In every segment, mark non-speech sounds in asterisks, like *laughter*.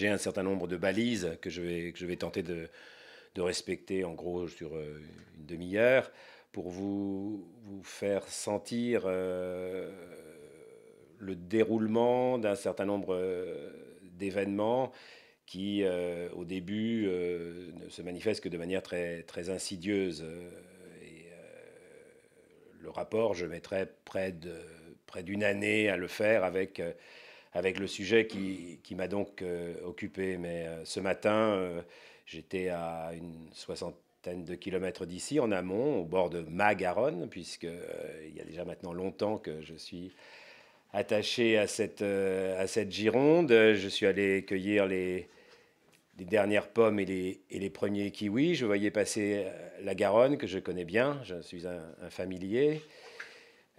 j'ai un certain nombre de balises que je vais, que je vais tenter de, respecter en gros sur euh, une demi-heure pour vous, faire sentir euh, le déroulement d'un certain nombre euh, d'événements qui, au début, ne se manifestent que de manière très, très insidieuse. Et, le rapport, je mettrai près, de, près d'une année à le faire avec avec le sujet qui, m'a donc euh, occupé. Mais euh, ce matin, euh, j'étais à une soixantaine de kilomètres d'ici, en amont, au bord de ma Garonne, puisqu'il y a déjà maintenant longtemps que je suis attaché à cette, Gironde. Je suis allé cueillir les, dernières pommes et les, premiers kiwis. Je voyais passer la Garonne, que je connais bien, je suis un familier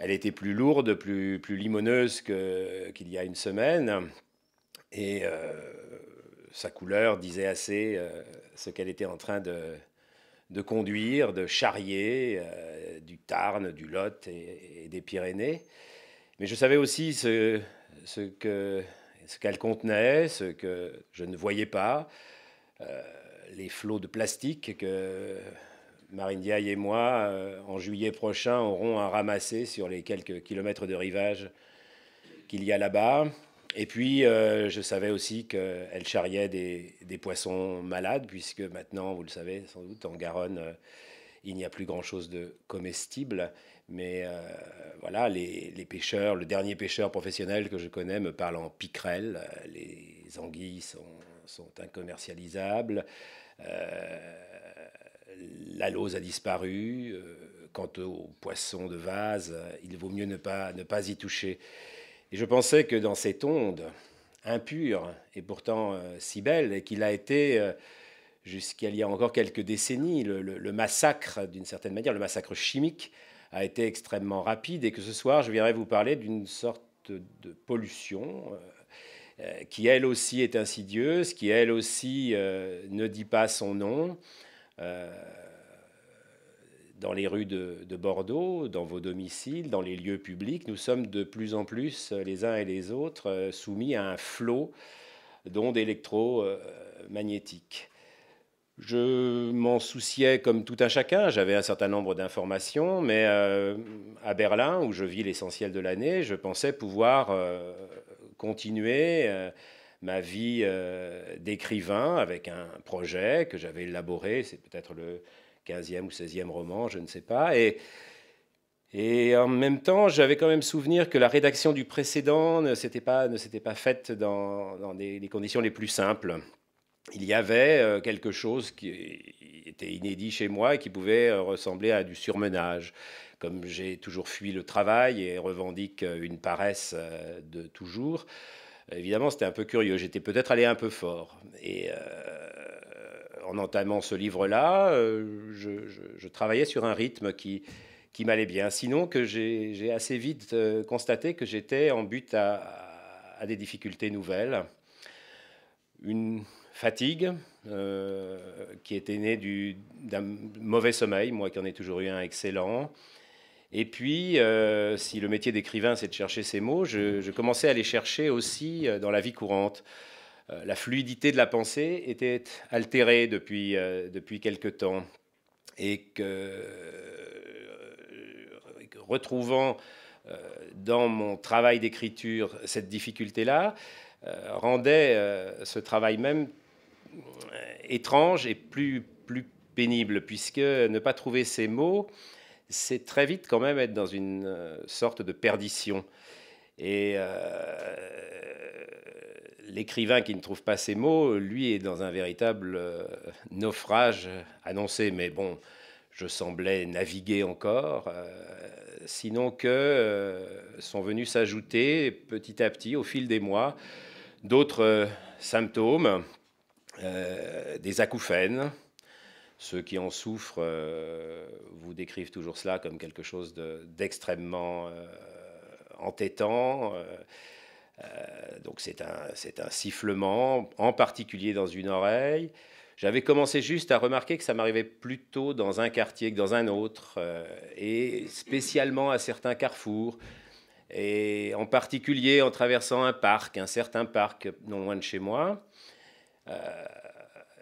elle était plus lourde, plus, plus limoneuse qu'il y a une semaine. Et euh, sa couleur disait assez euh, ce qu'elle était en train de, de conduire, de charrier euh, du Tarn, du Lot et, des Pyrénées. Mais je savais aussi ce, ce que ce qu'elle contenait, ce que je ne voyais pas, les flots de plastique que Marine Diaye et moi, euh, en juillet prochain, aurons à ramasser sur les quelques kilomètres de rivage qu'il y a là-bas. Et puis, euh, je savais aussi qu'elle charriait des, poissons malades, puisque maintenant, vous le savez sans doute, en Garonne, euh, il n'y a plus grand-chose de comestible. Mais voilà, les, pêcheurs, le dernier pêcheur professionnel que je connais me parle en piquerelle. Les anguilles sont, incommercialisables la lose a disparu. Euh, quant aux poissons de vase, il vaut mieux ne pas, y toucher. Et je pensais que dans cette onde, impure et pourtant euh, si belle, et qu'il a été euh, jusqu'à il y a encore quelques décennies, le, massacre, d'une certaine manière, le massacre chimique, a été extrêmement rapide et que ce soir, je viendrai vous parler d'une sorte de pollution qui, elle aussi, est insidieuse, qui, elle aussi, ne dit pas son nom, euh, dans les rues de, Bordeaux, dans vos domiciles, dans les lieux publics, nous sommes de plus en plus, euh, les uns et les autres, euh, soumis à un flot d'ondes électromagnétiques. Je m'en souciais comme tout un chacun, j'avais un certain nombre d'informations, mais à Berlin, où je vis l'essentiel de l'année, je pensais pouvoir continuer ma vie euh, d'écrivain avec un projet que j'avais élaboré. C'est peut-être le 15e ou 16e roman, je ne sais pas. Et, en même temps, j'avais quand même souvenir que la rédaction du précédent ne s'était pas, faite dans, les conditions les plus simples. Il y avait euh, quelque chose qui était inédit chez moi et qui pouvait euh, ressembler à du surmenage comme j'ai toujours fui le travail et revendique une paresse de toujours, euh, évidemment, c'était un peu curieux. J'étais peut-être allé un peu fort. Et euh, en entamant ce livre-là, euh, je, travaillais sur un rythme qui, m'allait bien. Sinon, que j'ai assez vite constaté que j'étais en but à, des difficultés nouvelles. Une fatigue qui était née d'un mauvais sommeil, moi qui en ai toujours eu un excellent, et puis, euh, si le métier d'écrivain, c'est de chercher ces mots, je, commençais à les chercher aussi euh, dans la vie courante. Euh, la fluidité de la pensée était altérée depuis, quelques depuis quelque temps. Et que, retrouvant dans mon travail d'écriture cette difficulté-là, rendait ce travail même étrange et plus, plus pénible, puisque ne pas trouver ces mots c'est très vite quand même être dans une euh, sorte de perdition. Et euh, l'écrivain qui ne trouve pas ces mots, lui, est dans un véritable euh, naufrage annoncé. Mais bon, je semblais naviguer encore. sinon que sont venus s'ajouter petit à petit, au fil des mois, d'autres symptômes, des acouphènes, ceux qui en souffrent euh, vous décrivent toujours cela comme quelque chose d'extrêmement euh, entêtant. Euh, donc c'est un, un sifflement, en particulier dans une oreille. J'avais commencé juste à remarquer que ça m'arrivait plutôt dans un quartier que dans un autre, et spécialement à certains carrefours. Et en particulier en traversant un parc, un certain parc non loin de chez moi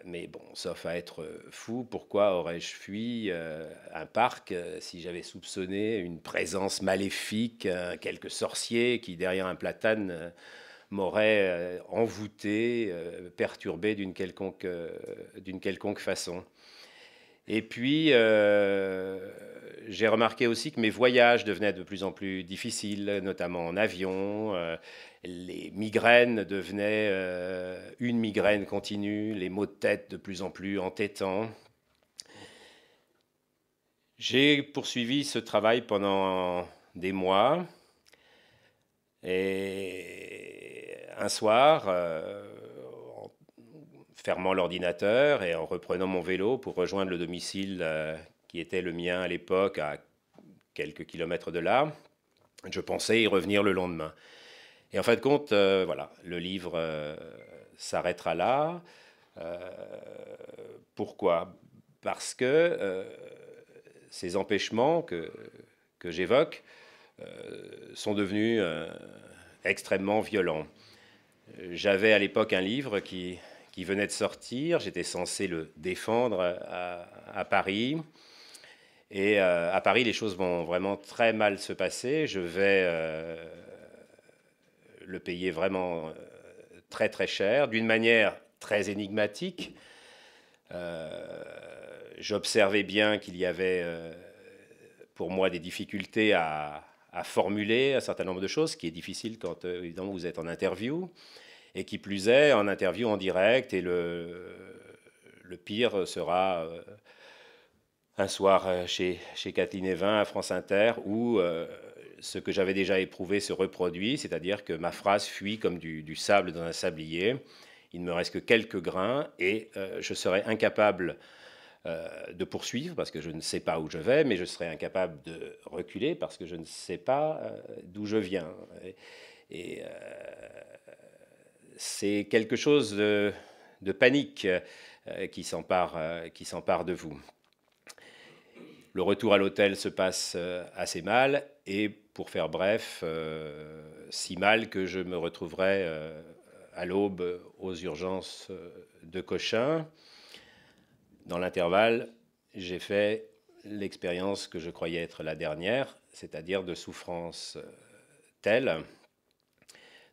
mais bon, sauf à être euh, fou, pourquoi aurais-je fui euh, un parc euh, si j'avais soupçonné une présence maléfique, quelques sorciers qui, derrière un platane, m'aurait envoûté, perturbé d'une quelconque, quelconque façon. Et puis, j'ai remarqué aussi que mes voyages devenaient de plus en plus difficiles, notamment en avion migraines devenaient euh, une migraine continue, les maux de tête de plus en plus entêtants. J'ai poursuivi ce travail pendant des mois. Et un soir, euh, en fermant l'ordinateur et en reprenant mon vélo pour rejoindre le domicile euh, qui était le mien à l'époque, à quelques kilomètres de là, je pensais y revenir le lendemain. Et en fin de compte, euh, voilà, le livre euh, s'arrêtera là. Euh, pourquoi Parce que ces empêchements que, que j'évoque sont devenus extrêmement violents. J'avais à l'époque un livre qui, qui venait de sortir. J'étais censé le défendre à, Paris. Et à Paris, les choses vont vraiment très mal se passer. Je vais le payer vraiment euh, très très cher, d'une manière très énigmatique. Euh, j'observais bien qu'il y avait euh, pour moi des difficultés à, formuler un certain nombre de choses, qui est difficile quand évidemment vous êtes en interview, et qui plus est en interview en direct, et le, le pire sera un soir chez, chez Kathleen Evin à France Inter, où ce que j'avais déjà éprouvé se reproduit, c'est-à-dire que ma phrase fuit comme du, sable dans un sablier. Il ne me reste que quelques grains et euh, je serai incapable euh, de poursuivre parce que je ne sais pas où je vais, mais je serai incapable de reculer parce que je ne sais pas euh, d'où je viens. Et, c'est quelque chose de, de panique qui s'empare de vous le retour à l'hôtel se passe assez mal et pour faire bref, euh, si mal que je me retrouverai euh, à l'aube aux urgences euh, de Cochin. Dans l'intervalle, j'ai fait l'expérience que je croyais être la dernière, c'est-à-dire de souffrances telles,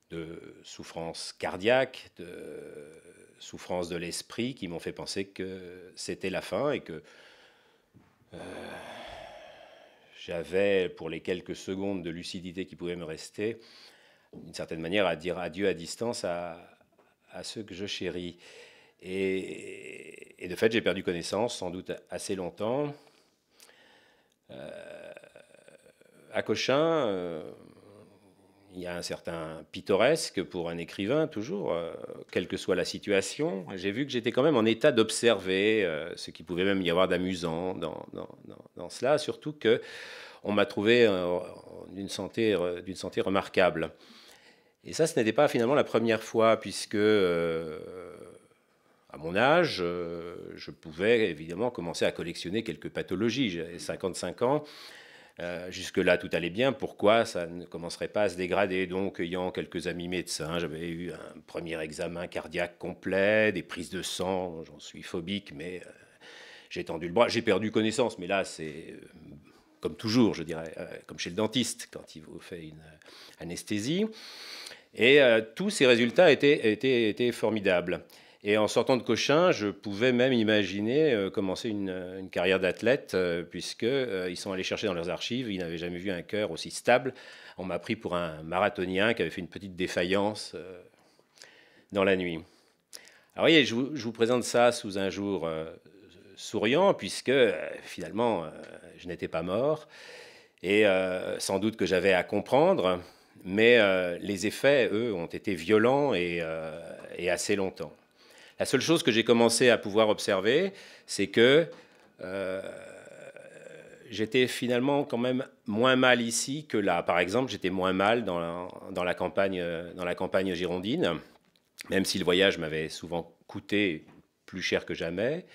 de souffrances cardiaques, de souffrances de l'esprit qui m'ont fait penser que c'était la fin et que j'avais, pour les quelques secondes de lucidité qui pouvaient me rester, d'une certaine manière, à dire adieu à distance à, ceux que je chéris. Et, de fait, j'ai perdu connaissance, sans doute assez longtemps. Euh, à Cochin, euh, il y a un certain pittoresque pour un écrivain, toujours, euh, quelle que soit la situation. J'ai vu que j'étais quand même en état d'observer euh, ce qui pouvait même y avoir d'amusant dans, dans, cela, surtout que on m'a trouvé euh, d'une santé, d'une santé remarquable. Et ça, ce n'était pas finalement la première fois, puisque à mon âge, je pouvais évidemment commencer à collectionner quelques pathologies. J'avais 55 ans. Euh, jusque-là, tout allait bien. Pourquoi ça ne commencerait pas à se dégrader Donc, ayant quelques amis médecins, j'avais eu un premier examen cardiaque complet, des prises de sang. J'en suis phobique, mais euh, j'ai tendu le bras. J'ai perdu connaissance, mais là, c'est euh, comme toujours, je dirais, comme chez le dentiste quand il vous fait une anesthésie. Et tous ces résultats étaient formidables. Et en sortant de Cochin, je pouvais même imaginer euh, commencer euh, une, carrière d'athlète, euh, puisqu'ils sont allés chercher dans leurs archives, ils n'avaient jamais vu un cœur aussi stable. On m'a pris pour un marathonien qui avait fait une petite défaillance dans la nuit. Alors voyez, je vous, présente ça sous un jour souriant, puisque finalement, je n'étais pas mort, et sans doute que j'avais à comprendre, mais les effets, eux, ont été violents et assez longtemps. La seule chose que j'ai commencé à pouvoir observer, c'est que euh, j'étais finalement quand même moins mal ici que là. Par exemple, j'étais moins mal dans la, campagne, dans la campagne girondine, même si le voyage m'avait souvent coûté plus cher que jamais.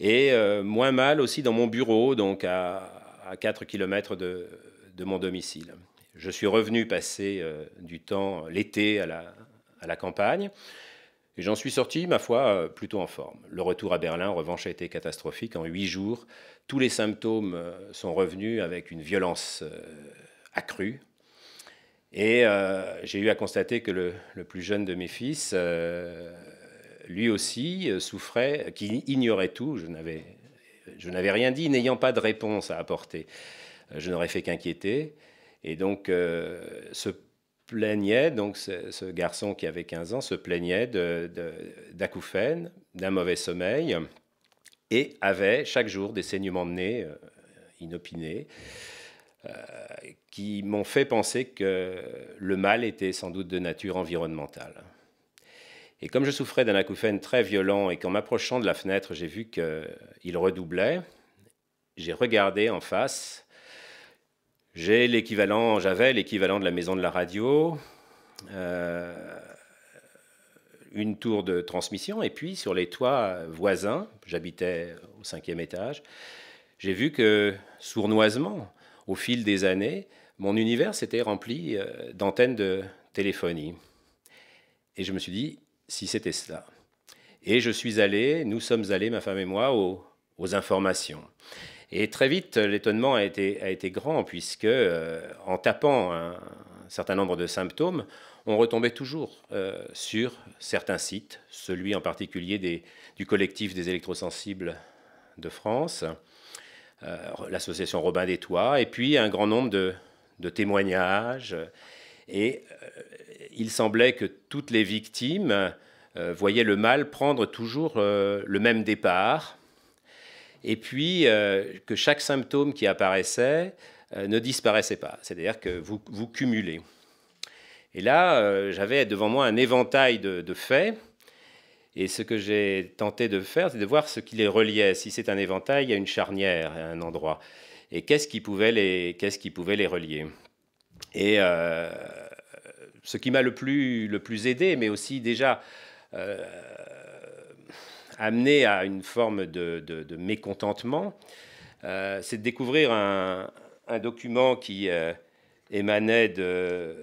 Et euh, moins mal aussi dans mon bureau, donc à, 4 km de, mon domicile. Je suis revenu passer euh, du temps l'été à la campagne. Et j'en suis sorti, ma foi, euh, plutôt en forme. Le retour à Berlin, en revanche, a été catastrophique. En huit jours, tous les symptômes euh, sont revenus avec une violence euh, accrue. Et j'ai eu à constater que le, plus jeune de mes fils, lui aussi, souffrait, qu'il ignorait tout. Je n'avais rien dit, n'ayant pas de réponse à apporter. Je n'aurais fait qu'inquiéter. Et donc, ce plaignait, donc ce, garçon qui avait 15 ans se plaignait d'acouphènes, d'un mauvais sommeil, et avait chaque jour des saignements de nez euh, inopinés, euh, qui m'ont fait penser que le mal était sans doute de nature environnementale. Et comme je souffrais d'un acouphène très violent et qu'en m'approchant de la fenêtre, j'ai vu qu'il redoublait, j'ai regardé en face j'ai l'équivalent, j'avais l'équivalent de la maison de la radio, euh, une tour de transmission, et puis sur les toits voisins, j'habitais au cinquième étage, j'ai vu que sournoisement, au fil des années, mon univers s'était rempli euh, d'antennes de téléphonie. Et je me suis dit, si c'était cela. Et je suis allé, nous sommes allés, ma femme et moi, aux, aux informations. Et très vite, l'étonnement a été, grand, puisque euh, en tapant un, certain nombre de symptômes, on retombait toujours euh, sur certains sites, celui en particulier du collectif des électrosensibles de France, euh, l'association Robin des Toits, et puis un grand nombre de témoignages. Et il semblait que toutes les victimes voyaient le mal prendre toujours le même départ, et puis euh, que chaque symptôme qui apparaissait euh, ne disparaissait pas, c'est-à-dire que vous, vous cumulez. Et là, euh, j'avais devant moi un éventail de, faits, et ce que j'ai tenté de faire, c'est de voir ce qui les reliait. Si c'est un éventail, il y a une charnière, un endroit, et qu'est-ce qui pouvait les, qu'est-ce qui pouvait les relier. Et ce qui m'a le plus, le plus aidé, mais aussi déjà amené à une forme de, mécontentement, euh, c'est de découvrir un, document qui euh, émanait de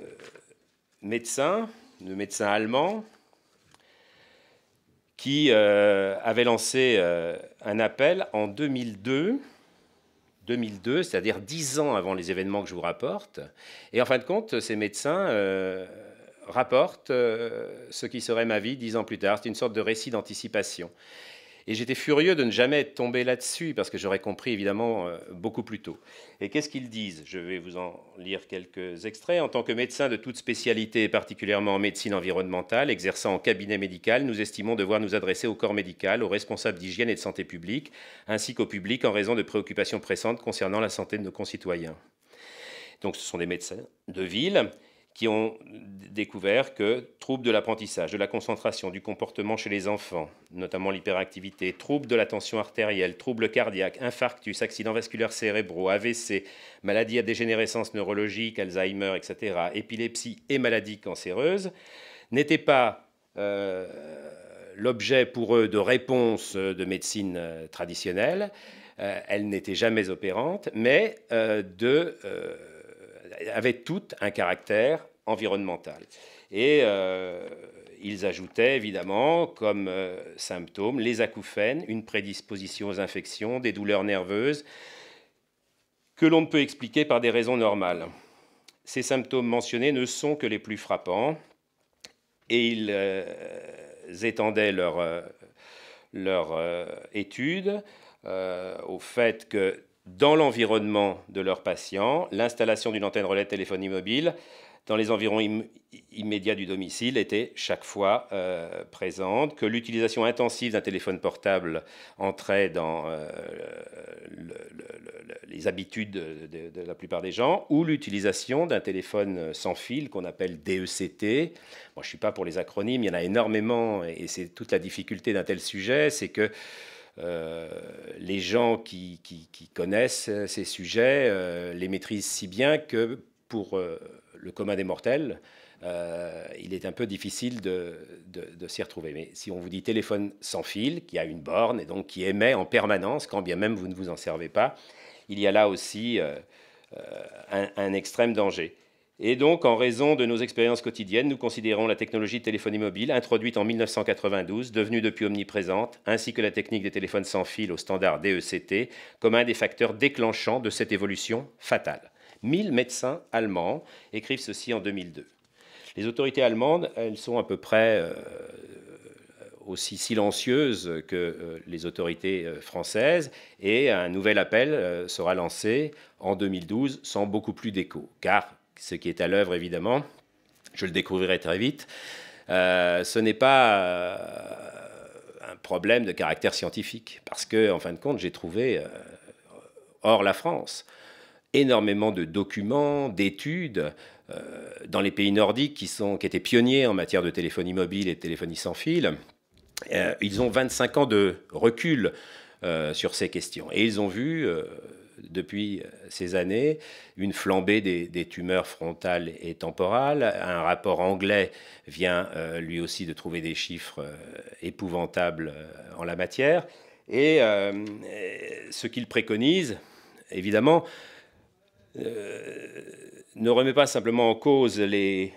médecins, de médecins allemands, qui euh, avaient avait lancé un appel en 2002 2002, c'est-à-dire dix ans avant les événements que je vous rapporte. Et en fin de compte, ces médecins rapporte euh, ce qui serait ma vie dix ans plus tard. C'est une sorte de récit d'anticipation. Et j'étais furieux de ne jamais tomber là-dessus, parce que j'aurais compris évidemment euh, beaucoup plus tôt. Et qu'est-ce qu'ils disent Je vais vous en lire quelques extraits. En tant que médecin de toute spécialité, particulièrement en médecine environnementale, exerçant en cabinet médical, nous estimons devoir nous adresser au corps médical, aux responsables d'hygiène et de santé publique, ainsi qu'au public en raison de préoccupations pressantes concernant la santé de nos concitoyens. Donc ce sont des médecins de ville qui ont découvert que troubles de l'apprentissage, de la concentration, du comportement chez les enfants, notamment l'hyperactivité, troubles de la tension artérielle, troubles cardiaques, infarctus, accidents vasculaires cérébraux, AVC, maladies à dégénérescence neurologique, Alzheimer, etc., épilepsie et maladies cancéreuses, n'étaient pas euh, l'objet pour eux de réponses de médecine euh, traditionnelle, euh, elles n'étaient jamais opérantes, mais avaient toutes un caractère environnementale. Et euh, ils ajoutaient évidemment comme euh, symptômes les acouphènes, une prédisposition aux infections, des douleurs nerveuses que l'on ne peut expliquer par des raisons normales. Ces symptômes mentionnés ne sont que les plus frappants et ils euh, étendaient leur, leur étude au fait que dans l'environnement de leurs patients, l'installation d'une antenne relais de téléphonie mobile dans les environs immédiats du domicile était chaque fois euh, présente, que l'utilisation intensive d'un téléphone portable entrait dans euh, les habitudes de, la plupart des gens, ou l'utilisation d'un téléphone sans fil qu'on appelle DECT. Moi, je ne suis pas pour les acronymes, il y en a énormément, et c'est toute la difficulté d'un tel sujet, c'est que... Euh, les gens qui, qui, connaissent ces sujets les maîtrisent si bien que pour le commun des mortels, euh, il est un peu difficile de, s'y retrouver. Mais si on vous dit téléphone sans fil, qui a une borne et donc qui émet en permanence, quand bien même vous ne vous en servez pas, il y a là aussi euh, euh, un, extrême danger. Et donc, en raison de nos expériences quotidiennes, nous considérons la technologie de téléphonie mobile, introduite en 1992, devenue depuis omniprésente, ainsi que la technique des téléphones sans fil au standard DECT, comme un des facteurs déclenchants de cette évolution fatale. 1000 médecins allemands écrivent ceci en 2002. Les autorités allemandes, elles sont à peu près euh, aussi silencieuses que euh, les autorités euh, françaises et un nouvel appel sera lancé en 2012 sans beaucoup plus d'écho, car ce qui est à l'œuvre évidemment, je le découvrirai très vite, ce n'est pas un problème de caractère scientifique, parce que fin de compte j'ai trouvé hors la France énormément de documents, d'études euh, dans les pays nordiques qui, sont, qui étaient pionniers en matière de téléphonie mobile et de téléphonie sans fil. Euh, ils ont 25 ans de recul euh, sur ces questions. Et ils ont vu, depuis ces années, une flambée des, des, tumeurs frontales et temporales. Un rapport anglais vient lui aussi de trouver des chiffres épouvantables en la matière. Et ce qu'il préconise, évidemment, euh, ne remet pas simplement en cause les,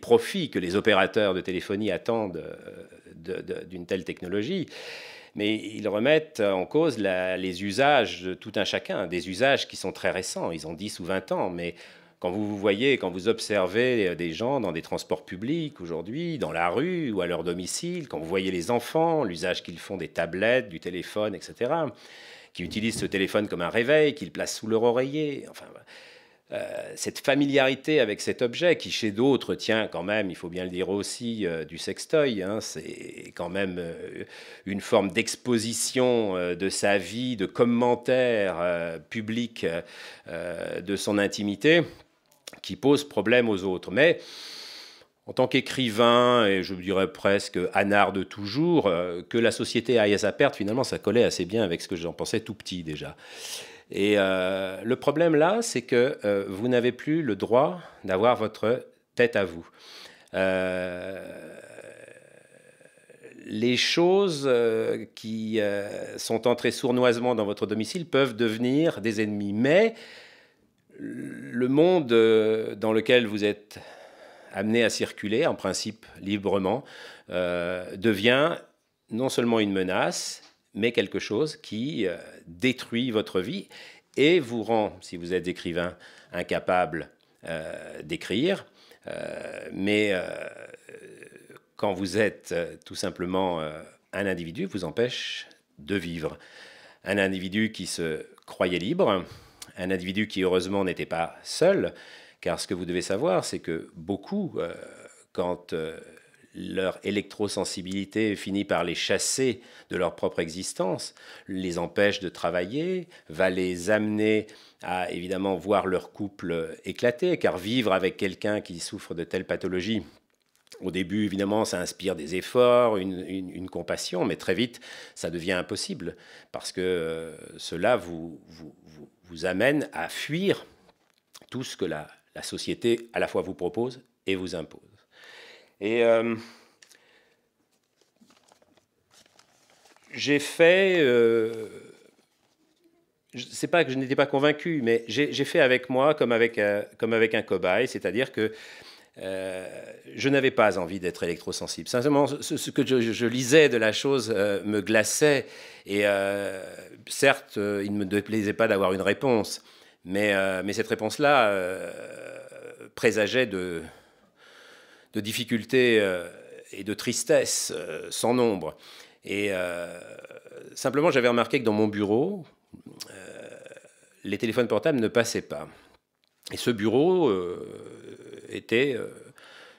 profits que les opérateurs de téléphonie attendent euh, d'une telle technologie, mais ils remettent en cause les usages de tout un chacun, des usages qui sont très récents, ils ont 10 ou 20 ans, mais quand vous vous voyez, quand vous observez euh, des gens dans des transports publics aujourd'hui, dans la rue ou à leur domicile, quand vous voyez les enfants, l'usage qu'ils font des tablettes, du téléphone, etc., qui utilisent ce téléphone comme un réveil, qu'ils placent sous leur oreiller. Enfin, euh, cette familiarité avec cet objet qui, chez d'autres, tient quand même, il faut bien le dire aussi, euh, du sextoy. Hein, c'est quand même euh, une forme d'exposition de sa vie, de commentaire public de son intimité qui pose problème aux autres. Mais en tant qu'écrivain, et je dirais presque anard de toujours, euh, que la société aille à sa perte, finalement, ça collait assez bien avec ce que j'en pensais tout petit déjà. Et euh, le problème là, c'est que euh, vous n'avez plus le droit d'avoir votre tête à vous. les choses qui sont entrées sournoisement dans votre domicile peuvent devenir des ennemis, mais le monde dans lequel vous êtes amené à circuler, en principe librement, euh, devient non seulement une menace, mais quelque chose qui euh, détruit votre vie et vous rend, si vous êtes écrivain, incapable euh, d'écrire. mais quand vous êtes tout simplement un individu, vous empêche de vivre. Un individu qui se croyait libre, un individu qui heureusement n'était pas seul, car ce que vous devez savoir, c'est que beaucoup, euh, quand euh, leur électrosensibilité finit par les chasser de leur propre existence, les empêche de travailler, va les amener à évidemment voir leur couple euh, éclater, car vivre avec quelqu'un qui souffre de telles pathologies, au début, évidemment, ça inspire des efforts, une, compassion, mais très vite, ça devient impossible, parce que cela vous vous, vous, amène à fuir tout ce que la, la société à la fois vous propose et vous impose. Et euh, j'ai fait, euh, c'est pas que je n'étais pas convaincu, mais j'ai fait avec moi comme avec, un, euh, comme avec un cobaye, c'est-à-dire que euh, je n'avais pas envie d'être électrosensible. Simplement, ce, que je, lisais de la chose me glaçait. Et certes, il ne me déplaisait pas d'avoir une réponse. Euh, mais, cette réponse-là euh, présageait de, de difficultés euh, et de tristesse sans nombre. Et simplement, j'avais remarqué que dans mon bureau, les téléphones portables ne passaient pas. Et ce bureau était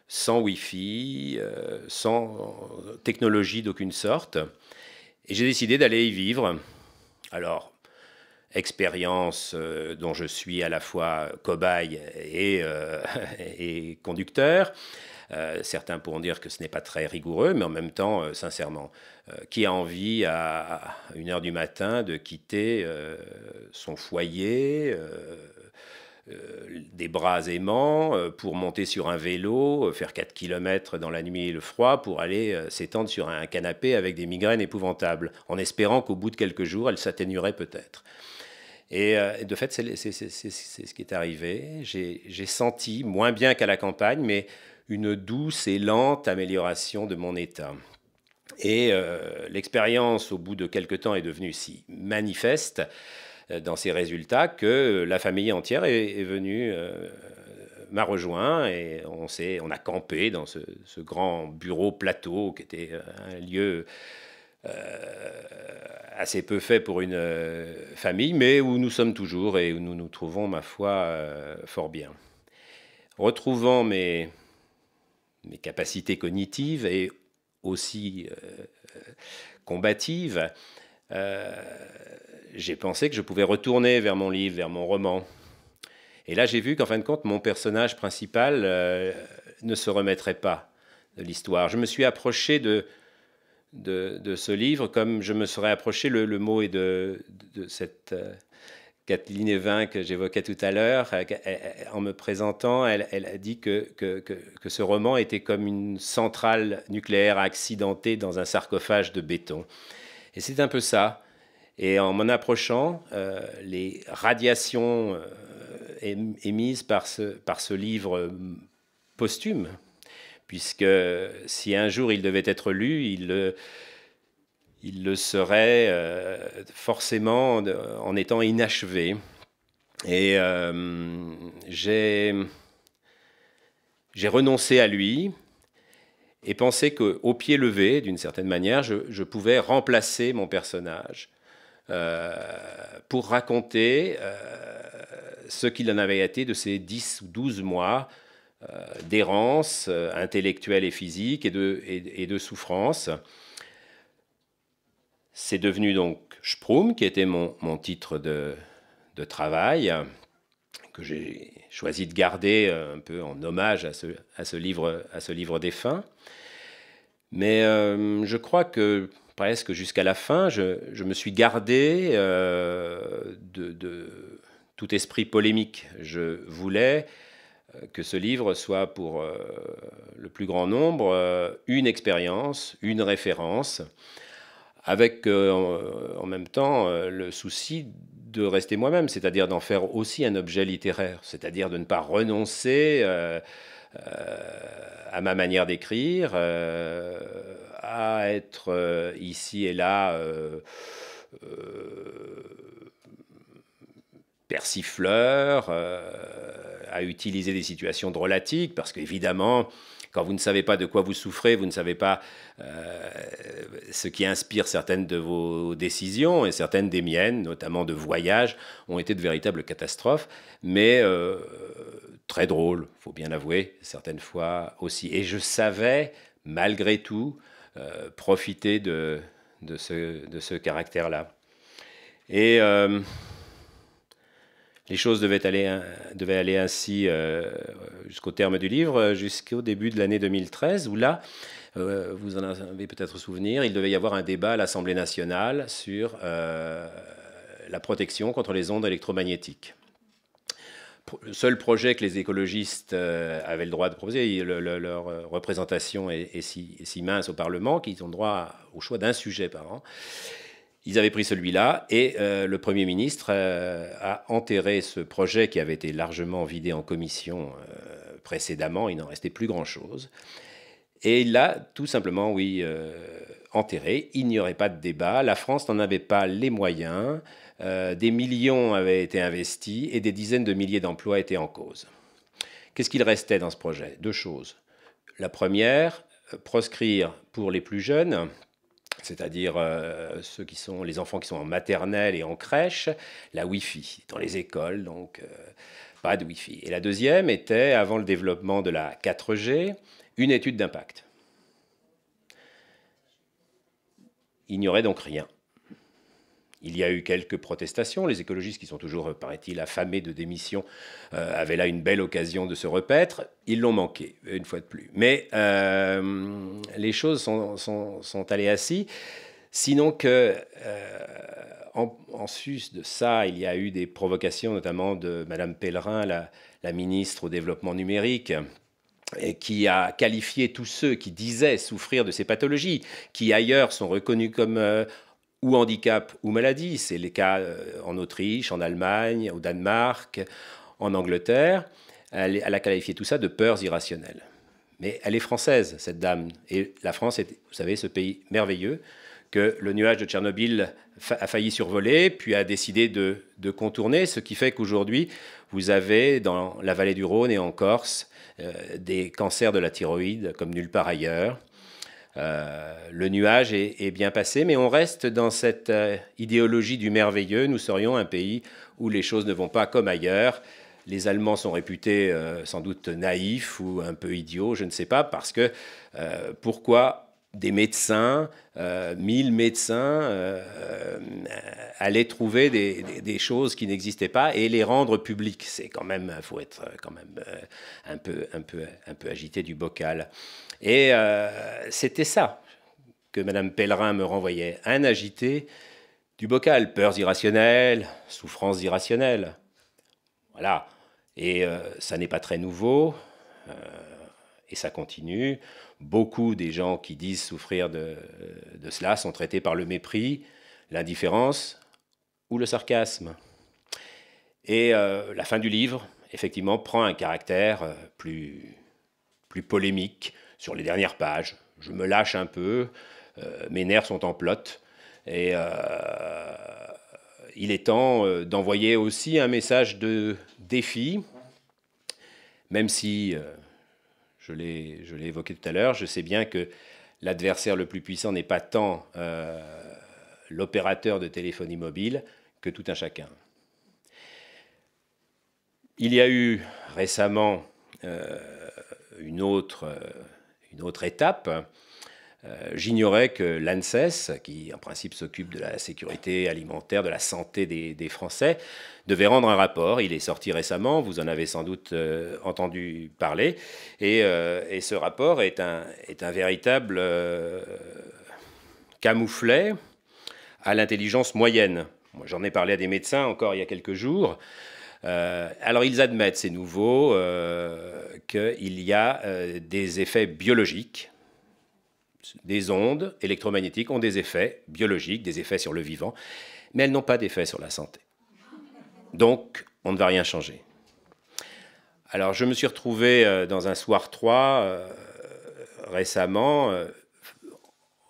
sans Wi-Fi, sans technologie d'aucune sorte. Et j'ai décidé d'aller y vivre. Alors, expérience euh, dont je suis à la fois cobaye et, euh, *laughs* conducteur. Euh, certains pourront dire que ce n'est pas très rigoureux, mais en même temps, sincèrement, qui a envie à 1h du matin de quitter son foyer des bras aimants pour monter sur un vélo, faire 4 km dans la nuit et le froid pour aller s'étendre sur un canapé avec des migraines épouvantables, en espérant qu'au bout de quelques jours, elles s'atténueraient peut-être. Euh, et de fait, c'est ce qui est arrivé. J'ai senti, moins bien qu'à la campagne, mais une douce et lente amélioration de mon état. Et euh, l'expérience, au bout de quelques temps, est devenue si manifeste euh, dans ses résultats que la famille entière est, venue, m'a rejoint et on, on a campé dans ce, ce, grand bureau plateau qui était un lieu euh, assez peu fait pour une euh, famille, mais où nous sommes toujours et où nous nous trouvons, ma foi, euh, fort bien. Retrouvant mes, mes capacités cognitives et aussi combatives, j'ai pensé que je pouvais retourner vers mon livre, vers mon roman. Et là, j'ai vu qu'en fin de compte, mon personnage principal ne se remettrait pas de l'histoire. Je me suis approché de de, ce livre, comme je me serais approché, le, mot est de, cette Catherine euh, Kathleen Evin que j'évoquais tout à l'heure. Euh, en me présentant, elle, a dit que, que, ce roman était comme une centrale nucléaire accidentée dans un sarcophage de béton. Et c'est un peu ça. Et en m'en approchant, euh, les radiations émises par ce, par ce livre posthume, puisque si un jour il devait être lu, il le, serait euh, forcément en étant inachevé. Et euh, j'ai, renoncé à lui et pensé qu'au pied levé, d'une certaine manière, je, pouvais remplacer mon personnage euh, pour raconter ce qu'il en avait été de ces 10 ou 12 mois euh, d'errance euh, intellectuelle et physique et de, souffrance. C'est devenu donc Sproum qui était mon, titre de, travail, que j'ai choisi de garder un peu en hommage à ce, livre, à ce livre défunt. Mais euh, je crois que presque jusqu'à la fin, je, me suis gardé de, de, tout esprit polémique. Je voulais euh, que ce livre soit pour euh, le plus grand nombre euh, une expérience, une référence, avec en, en même temps le souci de rester moi-même, c'est-à-dire d'en faire aussi un objet littéraire, c'est-à-dire de ne pas renoncer à ma manière d'écrire, à être ici et là persifleur à utiliser des situations drôlatiques, parce qu'évidemment, quand vous ne savez pas de quoi vous souffrez, vous ne savez pas euh, ce qui inspire certaines de vos décisions, et certaines des miennes, notamment de voyage, ont été de véritables catastrophes, mais euh, très drôles, faut bien l'avouer, certaines fois aussi. Et je savais, malgré tout, euh, profiter de, de ce, de ce caractère-là. Et les choses devaient aller, ainsi euh, jusqu'au terme du livre, jusqu'au début de l'année 2013, où là, euh, vous en avez peut-être souvenir, il devait y avoir un débat à l'Assemblée nationale sur euh, la protection contre les ondes électromagnétiques. Le seul projet que les écologistes avaient le droit de proposer, leur représentation est, si, est, si, mince au Parlement qu'ils ont droit au choix d'un sujet par an. Ils avaient pris celui-là et euh, le Premier ministre euh, a enterré ce projet qui avait été largement vidé en commission euh, précédemment. Il n'en restait plus grand-chose. Et il l'a tout simplement, oui, enterré. Il n'y aurait pas de débat. La France n'en avait pas les moyens. des millions avaient été investis et des dizaines de milliers d'emplois étaient en cause. Qu'est-ce qu'il restait dans ce projet Deux choses. La première, proscrire pour les plus jeunes c'est-à-dire euh, ceux qui sont les enfants qui sont en maternelle et en crèche, la Wi-Fi dans les écoles, donc euh, pas de Wi-Fi. Et la deuxième était, avant le développement de la 4G, une étude d'impact. Il n'y aurait donc rien. Il y a eu quelques protestations. Les écologistes, qui sont toujours, euh, paraît-il, affamés de démission euh, avaient là une belle occasion de se repaître. Ils l'ont manqué, une fois de plus. Mais euh, les choses sont, sont, sont, allées assis. Sinon que, en, sus de ça, il y a eu des provocations, notamment de Mme Pellerin, la, ministre au développement numérique, qui a qualifié tous ceux qui disaient souffrir de ces pathologies, qui ailleurs sont reconnus comme ou handicap ou maladie. C'est les cas euh, en Autriche, en Allemagne, au Danemark, en Angleterre. Elle, a qualifié tout ça de peurs irrationnelles. Mais elle est française, cette dame. Et la France est, vous savez, ce pays merveilleux que le nuage de Tchernobyl a failli survoler, puis a décidé de, contourner, ce qui fait qu'aujourd'hui, vous avez dans la vallée du Rhône et en Corse euh, des cancers de la thyroïde comme nulle part ailleurs, euh, le nuage est, bien passé, mais on reste dans cette euh, idéologie du merveilleux. Nous serions un pays où les choses ne vont pas comme ailleurs. Les Allemands sont réputés euh, sans doute naïfs ou un peu idiots, je ne sais pas, parce que pourquoi des médecins, mille médecins, allaient trouver des, choses qui n'existaient pas et les rendre publiques C'est quand même, faut être quand même un peu, un peu, un peu agité du bocal. Et euh, c'était ça que Madame Pellerin me renvoyait, un agité du bocal, peurs irrationnelles, souffrances irrationnelles. Voilà. Et euh, ça n'est pas très nouveau, euh, et ça continue. Beaucoup des gens qui disent souffrir de, cela sont traités par le mépris, l'indifférence ou le sarcasme. Et la fin du livre, effectivement, prend un caractère plus polémique, sur les dernières pages. Je me lâche un peu, euh, mes nerfs sont en plotte Et euh, il est temps euh, d'envoyer aussi un message de défi, même si, je l'ai évoqué tout à l'heure, je sais bien que l'adversaire le plus puissant n'est pas tant l'opérateur de téléphonie mobile que tout un chacun. Il y a eu récemment une autre une autre étape. Euh, j'ignorais que l'ANSES, qui en principe s'occupe de la sécurité alimentaire, de la santé des, Français, devait rendre un rapport. Il est sorti récemment, vous en avez sans doute euh, entendu parler. Euh, et, ce rapport est un, est un véritable camouflet à l'intelligence moyenne. J'en ai parlé à des médecins encore il y a quelques jours. Euh, alors ils admettent, c'est nouveau, euh, qu'il y a euh, des effets biologiques. Des ondes électromagnétiques ont des effets biologiques, des effets sur le vivant, mais elles n'ont pas d'effet sur la santé. Donc, on ne va rien changer. Alors, je me suis retrouvé dans un soir 3 récemment,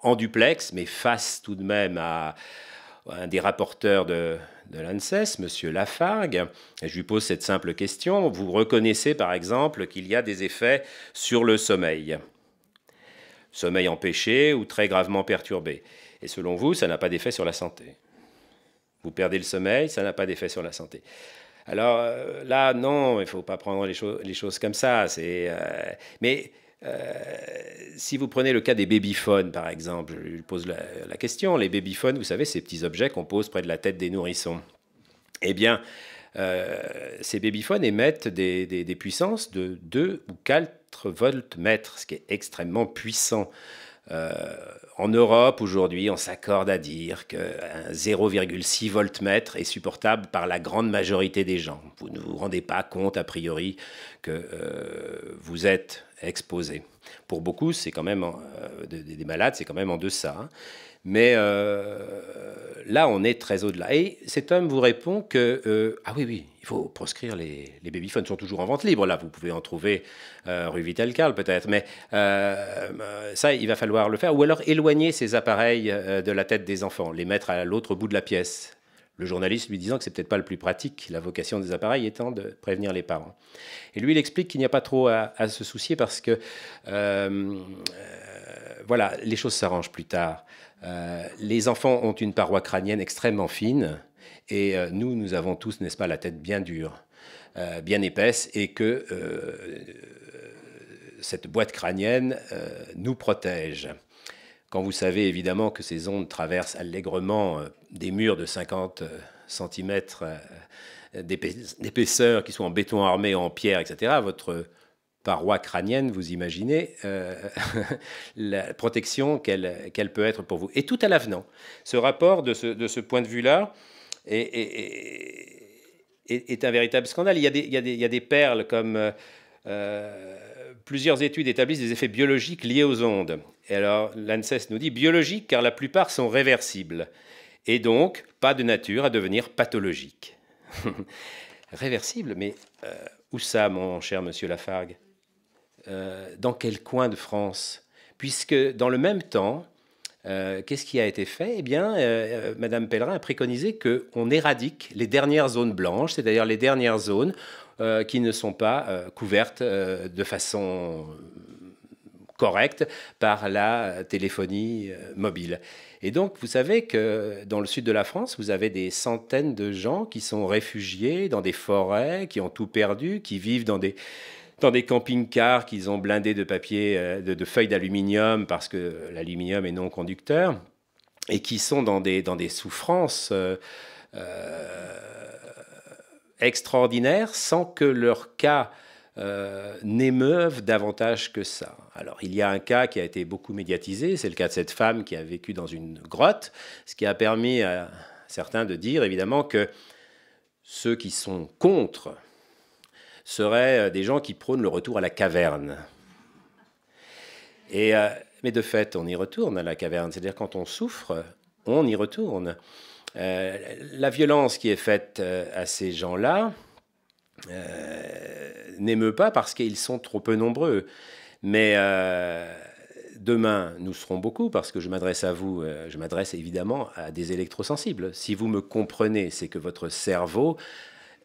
en duplex, mais face tout de même à un des rapporteurs de, de l'ANSES, M. Lafargue. je lui pose cette simple question. Vous reconnaissez par exemple qu'il y a des effets sur le sommeil Sommeil empêché ou très gravement perturbé. Et selon vous, ça n'a pas d'effet sur la santé. Vous perdez le sommeil, ça n'a pas d'effet sur la santé. Alors euh, là, non, il ne faut pas prendre les, choses comme ça. Euh, mais euh, si vous prenez le cas des babyphones, par exemple, je pose la, question, les babyphones, vous savez, ces petits objets qu'on pose près de la tête des nourrissons, eh bien, euh, ces babyphones émettent des, puissances de 2 ou 4 mètres ce qui est extrêmement puissant. Euh, en Europe, aujourd'hui, on s'accorde à dire qu'un 0,6 voltmètre est supportable par la grande majorité des gens. Vous ne vous rendez pas compte, a priori, que euh, vous êtes exposé. Pour beaucoup, c'est quand même euh, des, malades, c'est quand même en deçà. Hein. Mais euh, là, on est très au-delà. Et cet homme vous répond que, euh, ah oui, oui, il faut proscrire les, les babyphones, sont toujours en vente libre. Là, vous pouvez en trouver euh, rue Vital peut-être, mais ça, il va falloir le faire. Ou alors éloigner ces appareils de la tête des enfants, les mettre à l'autre bout de la pièce. Le journaliste lui disant que c'est peut-être pas le plus pratique, la vocation des appareils étant de prévenir les parents. Et lui, il explique qu'il n'y a pas trop à, à se soucier parce que voilà, les choses s'arrangent plus tard. Euh, les enfants ont une paroi crânienne extrêmement fine et euh, nous, nous avons tous, n'est-ce pas, la tête bien dure, euh, bien épaisse et que cette boîte crânienne nous protège. Quand vous savez évidemment que ces ondes traversent allègrement des murs de 50 cm d'épaisseur qui sont en béton armé, en pierre, etc., votre paroi crânienne, vous imaginez euh, *laughs* la protection qu'elle peut être pour vous. Et tout à l'avenant. Ce rapport, de ce, point de vue-là, est, un véritable scandale. Il y a des, il des, perles comme... Euh, plusieurs études établissent des effets biologiques liés aux ondes. Et alors, l'ANSES nous dit biologiques car la plupart sont réversibles et donc pas de nature à devenir pathologique. *laughs* Réversible, mais euh, où ça, mon cher monsieur Lafargue euh, dans quel coin de France Puisque dans le même temps, euh, qu'est-ce qui a été fait Eh bien, Mme euh, Madame Pellerin a préconisé qu'on éradique les dernières zones blanches, c'est-à-dire les dernières zones qui ne sont pas couvertes de façon correcte par la téléphonie mobile. Et donc, vous savez que dans le sud de la France, vous avez des centaines de gens qui sont réfugiés dans des forêts, qui ont tout perdu, qui vivent dans des dans des camping-cars qu'ils ont blindés de papier, euh, de, feuilles d'aluminium parce que l'aluminium est non conducteur, et qui sont dans des, dans des souffrances euh, euh, extraordinaires sans que leur cas n'émeuve davantage que ça. Alors il y a un cas qui a été beaucoup médiatisé, c'est le cas de cette femme qui a vécu dans une grotte, ce qui a permis à certains de dire évidemment que ceux qui sont contre seraient euh, des gens qui prônent le retour à la caverne. Et, euh, mais de fait, on y retourne à la caverne. C'est-à-dire quand on souffre, on y retourne. Euh, la violence qui est faite à ces gens-là n'émeut pas parce qu'ils sont trop peu nombreux. Mais demain, nous serons beaucoup, parce que je m'adresse à vous, je m'adresse évidemment à des électrosensibles. Si vous me comprenez, c'est que votre cerveau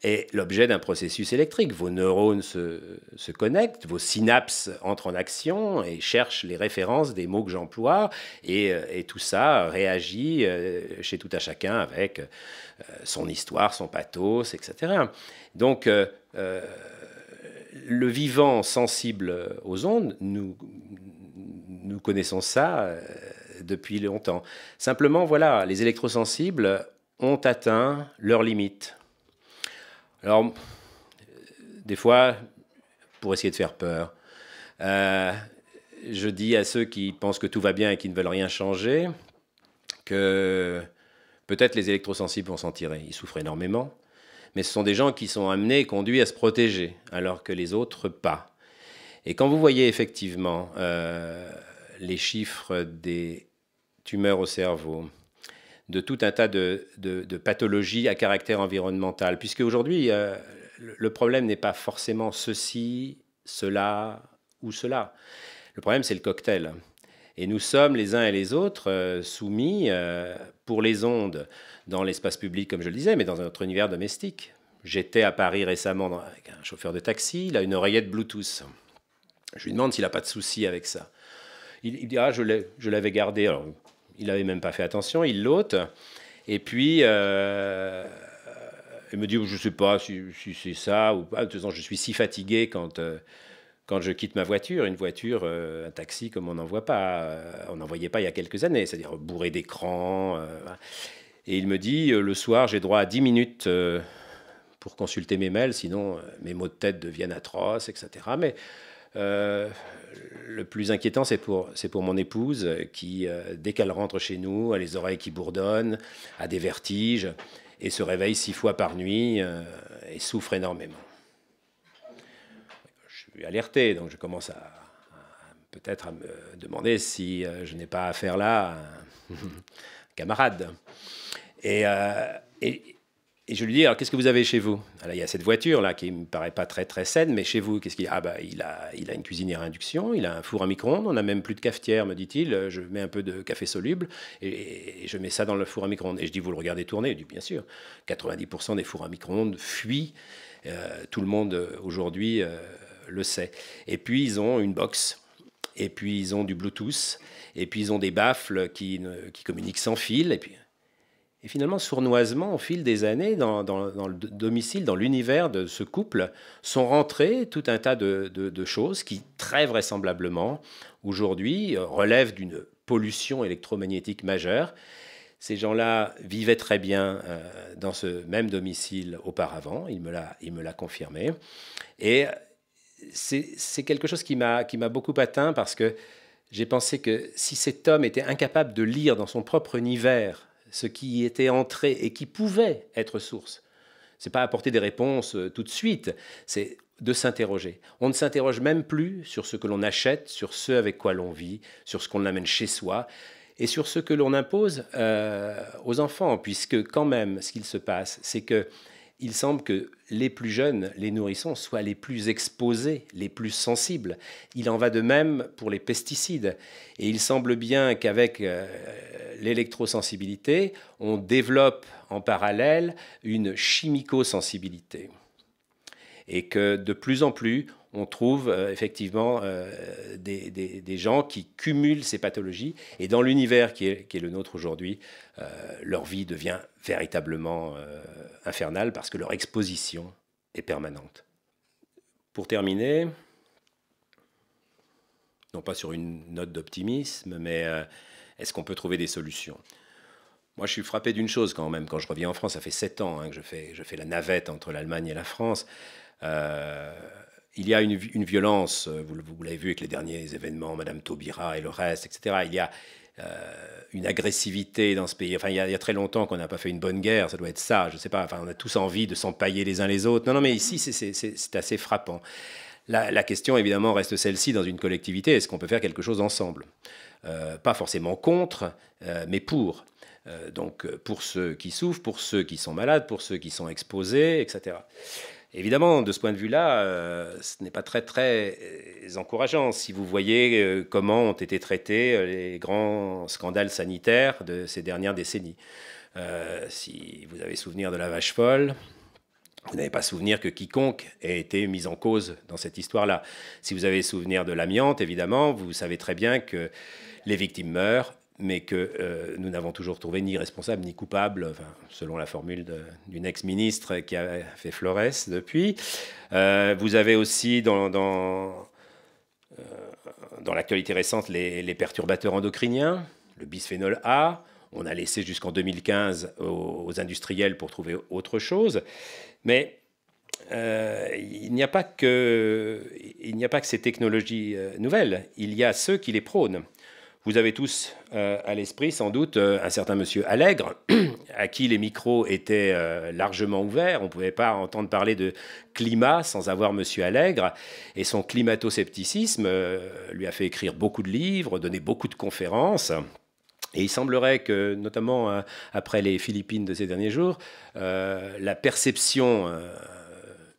est l'objet d'un processus électrique. Vos neurones se, se, connectent, vos synapses entrent en action et cherchent les références des mots que j'emploie, et, euh, tout ça réagit euh, chez tout un chacun avec euh, son histoire, son pathos, etc. Donc, le vivant sensible aux ondes, nous, nous connaissons ça depuis longtemps. Simplement, voilà, les électrosensibles ont atteint leurs limites. Alors, euh, des fois, pour essayer de faire peur, euh, je dis à ceux qui pensent que tout va bien et qui ne veulent rien changer que peut-être les électrosensibles vont s'en tirer. Ils souffrent énormément, mais ce sont des gens qui sont amenés et conduits à se protéger, alors que les autres pas. Et quand vous voyez effectivement euh, les chiffres des tumeurs au cerveau, de tout un tas de, pathologies à caractère environnemental. Puisque aujourd'hui, euh, le problème n'est pas forcément ceci, cela ou cela. Le problème, c'est le cocktail. Et nous sommes les uns et les autres euh, soumis euh, pour les ondes dans l'espace public, comme je le disais, mais dans notre univers domestique. J'étais à Paris récemment avec un chauffeur de taxi, il a une oreillette Bluetooth. Je lui demande s'il n'a pas de souci avec ça. Il, dira dit Ah, je l'avais gardé. Il n'avait même pas fait attention, il l'ôte. Et puis, euh, il me dit, je ne sais pas si, c'est ça ou pas. De toute façon, je suis si fatigué quand, euh, quand je quitte ma voiture. Une voiture, euh, un taxi comme on n'en voit pas. on n'en voyait pas il y a quelques années, c'est-à-dire bourré d'écran. et il me dit, le soir, j'ai droit à 10 minutes pour consulter mes mails, sinon mes maux de tête deviennent atroces, etc. Mais le plus inquiétant, c'est pour, c'est pour mon épouse euh, qui, euh, dès qu'elle rentre chez nous, a les oreilles qui bourdonnent, a des vertiges et se réveille six fois par nuit euh, et souffre énormément. Je suis alerté, donc je commence à, peut-être à me demander si je n'ai pas affaire là à un *laughs* camarade. Et, et, et je lui dis, alors qu'est-ce que vous avez chez vous alors, Il y a cette voiture là qui me paraît pas très très saine, mais chez vous, qu'est-ce qu'il y a Ah bah il a, il a une cuisinière à induction, il a un four à micro-ondes, on n'a même plus de cafetière, me dit-il, euh, je mets un peu de café soluble et, je mets ça dans le four à micro-ondes. Et je dis, vous le regardez tourner Il dit, bien sûr, 90% des fours à micro-ondes fuient, euh, tout le monde euh, aujourd'hui le sait. Et puis ils ont une box, et puis ils ont du Bluetooth, et puis ils ont des baffles qui, qui communiquent sans fil, et puis et finalement, sournoisement, au fil des années, dans, le domicile, dans l'univers de ce couple, sont rentrés tout un tas de, choses qui, très vraisemblablement, aujourd'hui, euh, relèvent d'une pollution électromagnétique majeure. Ces gens-là vivaient très bien euh, dans ce même domicile auparavant, il me l'a confirmé. Et euh, c'est quelque chose qui m'a beaucoup atteint parce que j'ai pensé que si cet homme était incapable de lire dans son propre univers ce qui était entré et qui pouvait être source. C'est pas apporter des réponses euh, tout de suite, c'est de s'interroger. On ne s'interroge même plus sur ce que l'on achète, sur ce avec quoi l'on vit, sur ce qu'on amène chez soi et sur ce que l'on impose euh, aux enfants, puisque quand même, ce qu'il se passe, c'est que il semble que les plus jeunes, les nourrissons, soient les plus exposés, les plus sensibles. Il en va de même pour les pesticides. Et il semble bien qu'avec euh, l'électrosensibilité, on développe en parallèle une chimico-sensibilité. Et que de plus en plus, on trouve euh, effectivement euh, des, gens qui cumulent ces pathologies. Et dans l'univers qui est, le nôtre aujourd'hui, leur vie devient véritablement euh, infernale parce que leur exposition est permanente. Pour terminer, non pas sur une note d'optimisme, mais euh, est-ce qu'on peut trouver des solutions Moi, je suis frappé d'une chose quand même. Quand je reviens en France, ça fait sept ans hein, que je fais, je fais la navette entre l'Allemagne et la France. Euh, il y a une, violence, vous, vous l'avez vu avec les derniers événements, Madame Taubira et le reste, etc. Il y a, euh, une agressivité dans ce pays. Enfin, il y, a, très longtemps qu'on n'a pas fait une bonne guerre, ça doit être ça, je ne sais pas. Enfin, on a tous envie de s'empailler les uns les autres. Non, non, mais ici, c'est assez frappant. La, question, évidemment, reste celle-ci dans une collectivité. Est-ce qu'on peut faire quelque chose ensemble euh, Pas forcément contre, euh, mais pour. donc, pour ceux qui souffrent, pour ceux qui sont malades, pour ceux qui sont exposés, etc. Évidemment, de ce point de vue-là, euh, ce n'est pas très très euh, encourageant. Si vous voyez euh, comment ont été traités les grands scandales sanitaires de ces dernières décennies, si vous avez souvenir de la vache folle, vous n'avez pas souvenir que quiconque ait été mis en cause dans cette histoire-là. Si vous avez souvenir de l'amiante, évidemment, vous savez très bien que les victimes meurent mais que euh, nous n'avons toujours trouvé ni responsable ni coupable, selon la formule d'une ex-ministre qui a fait Flores depuis. Euh, vous avez aussi dans, dans, euh, l'actualité récente les, perturbateurs endocriniens, le bisphénol A. On a laissé jusqu'en 2015 aux, industriels pour trouver autre chose. Mais il n'y a, pas que, il a pas que ces technologies nouvelles, il y a ceux qui les prônent. Vous avez tous euh, à l'esprit sans doute euh, un certain monsieur Allègre, *clears throat* à qui les micros étaient euh, largement ouverts. On ne pouvait pas entendre parler de climat sans avoir monsieur Allègre. Et son climato-scepticisme lui a fait écrire beaucoup de livres, donner beaucoup de conférences. Et il semblerait que, notamment après les Philippines de ces derniers jours, la perception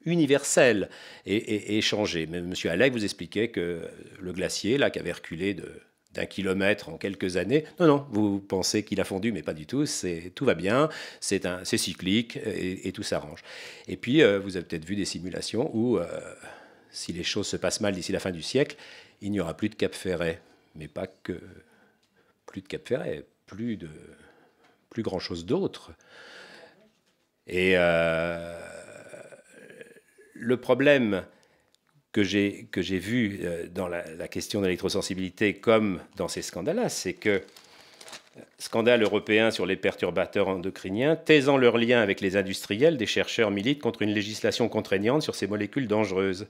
universelle ait changé. Mais monsieur Allègre vous expliquait que le glacier, là, qui avait reculé de d'un kilomètre en quelques années. Non, non, vous pensez qu'il a fondu, mais pas du tout. C'est tout va bien, c'est un, c'est cyclique et, tout s'arrange. Et puis euh, vous avez peut-être vu des simulations où, euh, si les choses se passent mal d'ici la fin du siècle, il n'y aura plus de Cap Ferret, mais pas que plus de Cap Ferret, plus de plus grand chose d'autre. Et euh, le problème que j'ai vu euh, dans la, question de l'électrosensibilité comme dans ces scandales-là, c'est que euh, scandale européen sur les perturbateurs endocriniens, taisant leur lien avec les industriels, des chercheurs militent contre une législation contraignante sur ces molécules dangereuses.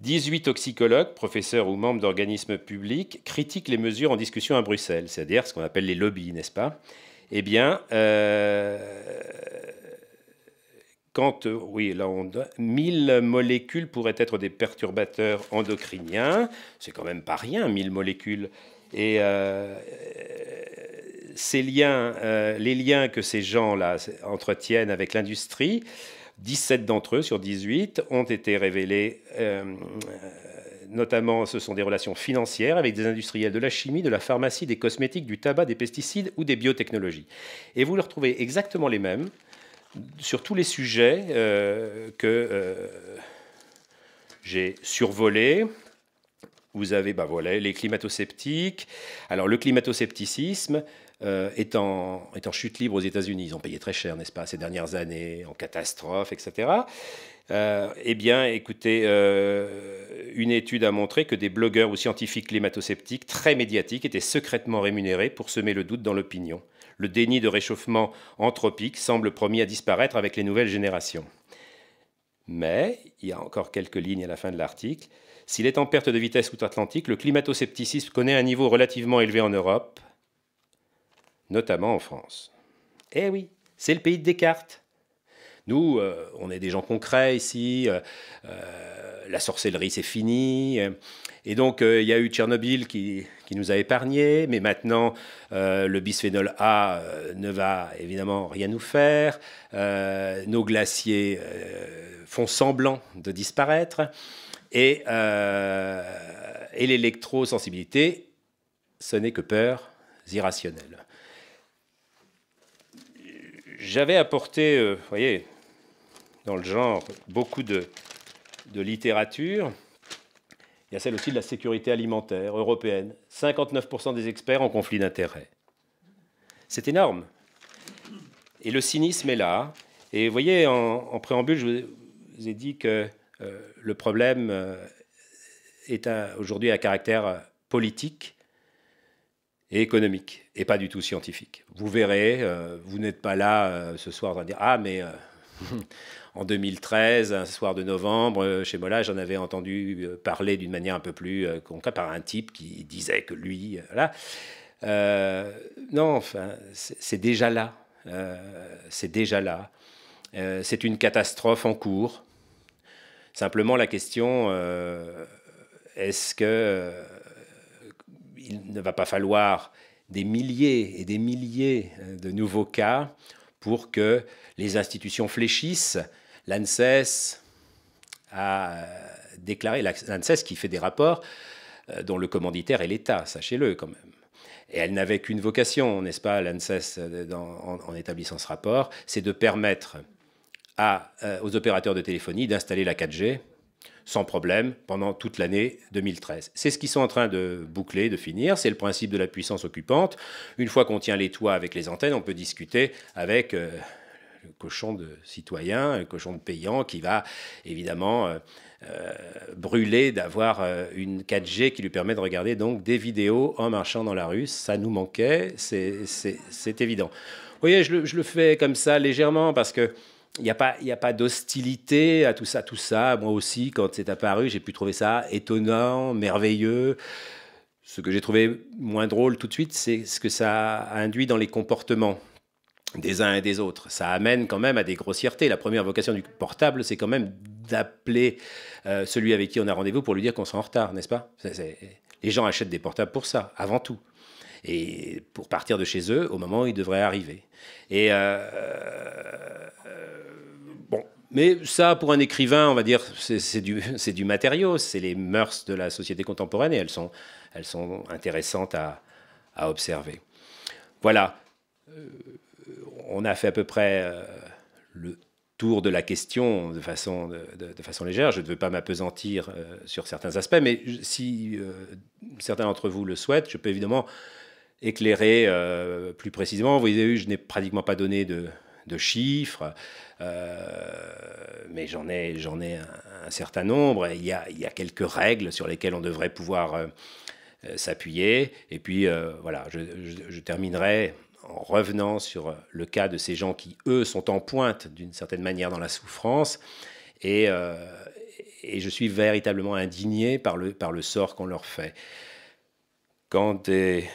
18 toxicologues, professeurs ou membres d'organismes publics critiquent les mesures en discussion à Bruxelles, c'est-à-dire ce qu'on appelle les lobbies, n'est-ce pas Eh bien, euh, quand, euh, oui, là, on, 1000 molécules pourraient être des perturbateurs endocriniens. C'est quand même pas rien, 1000 molécules. Et euh, euh, les liens que ces gens-là entretiennent avec l'industrie, 17 d'entre eux sur 18 ont été révélés. notamment, ce sont des relations financières avec des industriels de la chimie, de la pharmacie, des cosmétiques, du tabac, des pesticides ou des biotechnologies. Et vous les retrouvez exactement les mêmes sur tous les sujets euh, que euh, j'ai survolés. Vous avez ben voilà, les climatosceptiques. Alors, le climatoscepticisme euh, scepticisme est, en, chute libre aux États-Unis. Ils ont payé très cher, n'est-ce pas, ces dernières années, en catastrophe, etc. eh bien, écoutez, une étude a montré que des blogueurs ou scientifiques climatosceptiques très médiatiques étaient secrètement rémunérés pour semer le doute dans l'opinion. Le déni de réchauffement anthropique semble promis à disparaître avec les nouvelles générations. Mais, il y a encore quelques lignes à la fin de l'article, s'il est en perte de vitesse outre-Atlantique, le climato-scepticisme connaît un niveau relativement élevé en Europe, notamment en France. Eh oui, c'est le pays de Descartes. Nous, euh, on est des gens concrets ici, euh, euh, la sorcellerie c'est fini. Et donc, il y a eu Tchernobyl qui, nous a épargnés, mais maintenant, le bisphénol A ne va évidemment rien nous faire. nos glaciers font semblant de disparaître. Et, et l'électrosensibilité, ce n'est que peur irrationnelle. J'avais apporté, vous voyez, dans le genre beaucoup de, de littérature. Il y a celle aussi de la sécurité alimentaire européenne. 59% des experts en conflit d'intérêts. C'est énorme. Et le cynisme est là. Et vous voyez, en, préambule, je vous, ai dit que euh, le problème euh, est aujourd'hui à caractère euh, politique et économique, et pas du tout scientifique. Vous verrez, vous n'êtes pas là ce soir à dire Ah, mais *laughs* en 2013, un soir de novembre, euh, chez Mola, j'en avais entendu euh, parler d'une manière un peu plus euh, concrète par un type qui disait que lui, là, non, enfin, c'est déjà là. c'est déjà là. c'est une catastrophe en cours. Simplement, la question, est-ce que il ne va pas falloir des milliers et des milliers de nouveaux cas pour que les institutions fléchissent. L'ANSES a euh, déclaré, l'ANSES qui fait des rapports euh, dont le commanditaire est l'État, sachez-le quand même. Et elle n'avait qu'une vocation, n'est-ce pas, l'ANSES, euh, en, en, établissant ce rapport, c'est de permettre à, aux opérateurs de téléphonie d'installer la 4G sans problème pendant toute l'année 2013. C'est ce qu'ils sont en train de boucler, de finir. C'est le principe de la puissance occupante. Une fois qu'on tient les toits avec les antennes, on peut discuter avec... Euh, le cochon de citoyen, le cochon de payant qui va évidemment euh, euh, brûler d'avoir une 4G qui lui permet de regarder donc des vidéos en marchant dans la rue. Ça nous manquait, c'est évident. Vous voyez, je le, fais comme ça légèrement parce que il n'y a pas, d'hostilité à tout ça, tout ça. Moi aussi, quand c'est apparu, j'ai pu trouver ça étonnant, merveilleux. Ce que j'ai trouvé moins drôle tout de suite, c'est ce que ça induit dans les comportements des uns et des autres. Ça amène quand même à des grossièretés. La première vocation du portable, c'est quand même d'appeler euh, celui avec qui on a rendez-vous pour lui dire qu'on sera en retard, n'est-ce pas Les gens achètent des portables pour ça, avant tout et pour partir de chez eux au moment où ils devraient arriver. Et euh, euh, bon, mais ça, pour un écrivain, on va dire, c'est du, *laughs* du, matériau, c'est les mœurs de la société contemporaine et elles sont, elles sont intéressantes à, à observer. Voilà, euh, on a fait à peu près le tour de la question de façon, de, façon légère. Je ne veux pas m'apesantir sur certains aspects, mais si certains d'entre vous le souhaitent, je peux évidemment éclairer euh, plus précisément. Vous vu, je n'ai pratiquement pas donné de, chiffres, euh, mais j'en ai, j'en ai un, certain nombre. Il y, a, il quelques règles sur lesquelles on devrait pouvoir euh, s'appuyer. Et puis, voilà, je, terminerai en revenant sur le cas de ces gens qui, eux, sont en pointe d'une certaine manière dans la souffrance. Et, et, je suis véritablement indigné par le, par le sort qu'on leur fait. Quand des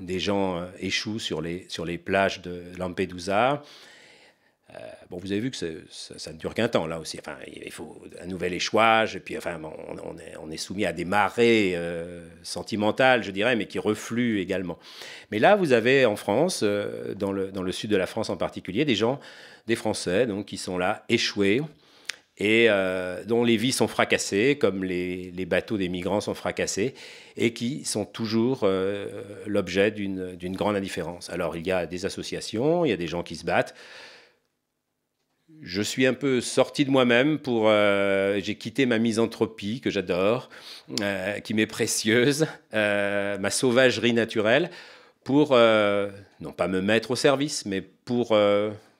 des gens euh, échouent sur les, sur les plages de Lampedusa. Euh, bon, vous avez vu que ça, ne dure qu'un temps, là aussi. Enfin, il faut un nouvel échouage, et puis enfin, on, est, soumis à des marées euh, sentimentales, je dirais, mais qui refluent également. Mais là, vous avez en France, dans, le, dans, le, sud de la France en particulier, des gens, des Français, donc, qui sont là, échoués, et euh, dont les vies sont fracassées, comme les, les, bateaux des migrants sont fracassés, et qui sont toujours euh, l'objet d'une grande indifférence. Alors il y a des associations, il y a des gens qui se battent. Je suis un peu sorti de moi-même pour... Euh, j'ai quitté ma misanthropie que j'adore, qui m'est précieuse, ma sauvagerie naturelle, pour, non pas me mettre au service, mais pour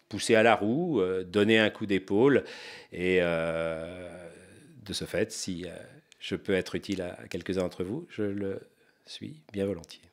pousser à la roue, euh, donner un coup d'épaule. Et euh, de ce fait, si euh, je peux être utile à quelques-uns d'entre vous, je le suis bien volontiers.